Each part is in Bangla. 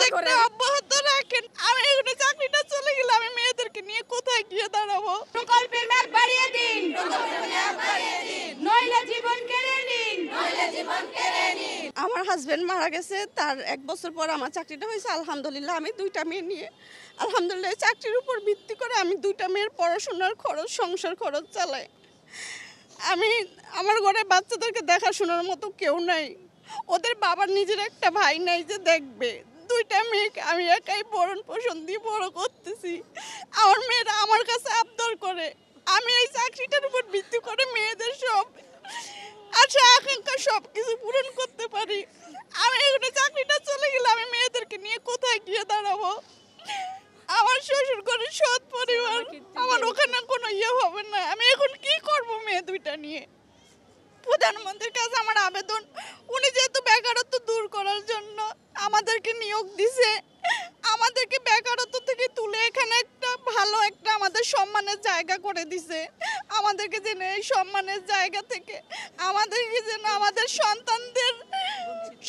প্রজেক্টে অব্যাহত রাখেন আমি এখানে চাকরিটা চলে গেলে আমি মেয়েদেরকে নিয়ে কোথায় গিয়ে দাঁড়াবো প্রকল্পের ম্যাপ বাড়িয়ে দিন নইলে জীবন কেড়ে নিন নইলে জীবন কেড়ে নিন আমার হাজবেন্ড মারা গেছে তার এক বছর পর আমার চাকরিটা হয়েছে আলহামদুলিল্লাহ আমি দুইটা মেয়ে নিয়ে আলহামদুলিল্লাহ চাকরির উপর ভিত্তি করে আমি দুইটা মেয়ের পড়াশোনার খরচ সংসার খরচ চালাই আমি আমার ঘরে বাচ্চাদেরকে দেখাশোনার মতো কেউ নাই ওদের বাবার নিজের একটা ভাই নাই যে দেখবে দুইটা মেয়েকে আমি একাই বরণ পোষণ দিয়ে বড় করতেছি আমার মেয়েরা আমার কাছে আবদার করে আমি এই চাকরিটার উপর ভিত্তি করে মেয়েদের সব আশা আকাঙ্ক্ষা সব কিছু পূরণ করতে পারি আমি এখন চাকরিটা চলে গেলে আমি মেয়েদেরকে নিয়ে কোথায় গিয়ে দাঁড়াবো আমার শ্বশুর করে সৎ পরিবার আমার ওখানে কোনো ইয়ে হবে না আমি এখন কি করব মেয়ে দুইটা নিয়ে প্রধানমন্ত্রীর কাছে আমার আবেদন উনি যেহেতু বেকারত্ব দূর করার জন্য আমাদেরকে নিয়োগ দিছে আমাদেরকে বেকারত্ব থেকে তুলে এখানে একটা ভালো একটা আমাদের সম্মানের জায়গা করে দিছে আমাদেরকে যেন এই সম্মানের জায়গা থেকে আমাদেরকে যেন আমাদের সন্তানদের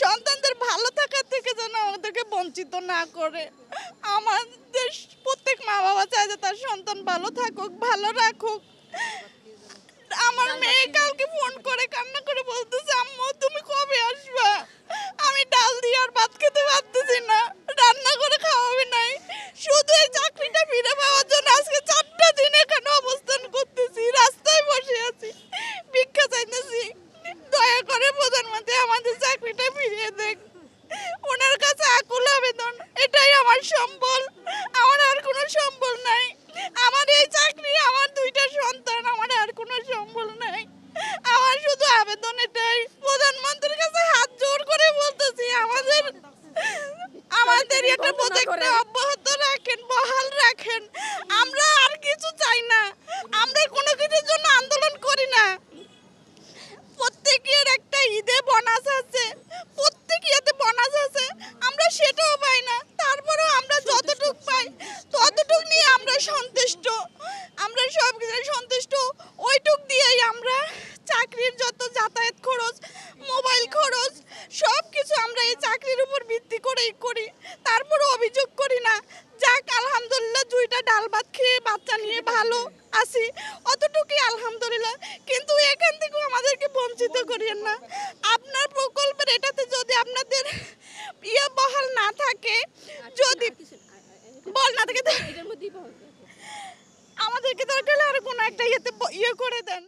সন্তানদের ভালো থাকার থেকে যেন আমাদেরকে বঞ্চিত না করে আমাদের প্রত্যেক মা বাবা চায় যে তার সন্তান ভালো থাকুক ভালো রাখুক সব কিছু সন্তুষ্ট ওইটুক দিয়েই আমরা চাকরির যত যাতায়াত খরচ মোবাইল খরচ সব কিছু আমরা এই চাকরির উপর ভিত্তি করেই করি তারপরে অভিযোগ করি না যাক আলহামদুলিল্লাহ দুইটা ডাল ভাত খেয়ে বাচ্চা নিয়ে ভালো আছি অতটুকুই আলহামদুলিল্লাহ কিন্তু এখান থেকেও আমাদেরকে বঞ্চিত করিয়েন না আপনার প্রকল্পের এটাতে যদি আপনাদের ইয়ে বহাল না থাকে যদি বল না থাকে থেকে দরকার হলে আর কোনো একটা ইয়েতে ইয়ে করে দেন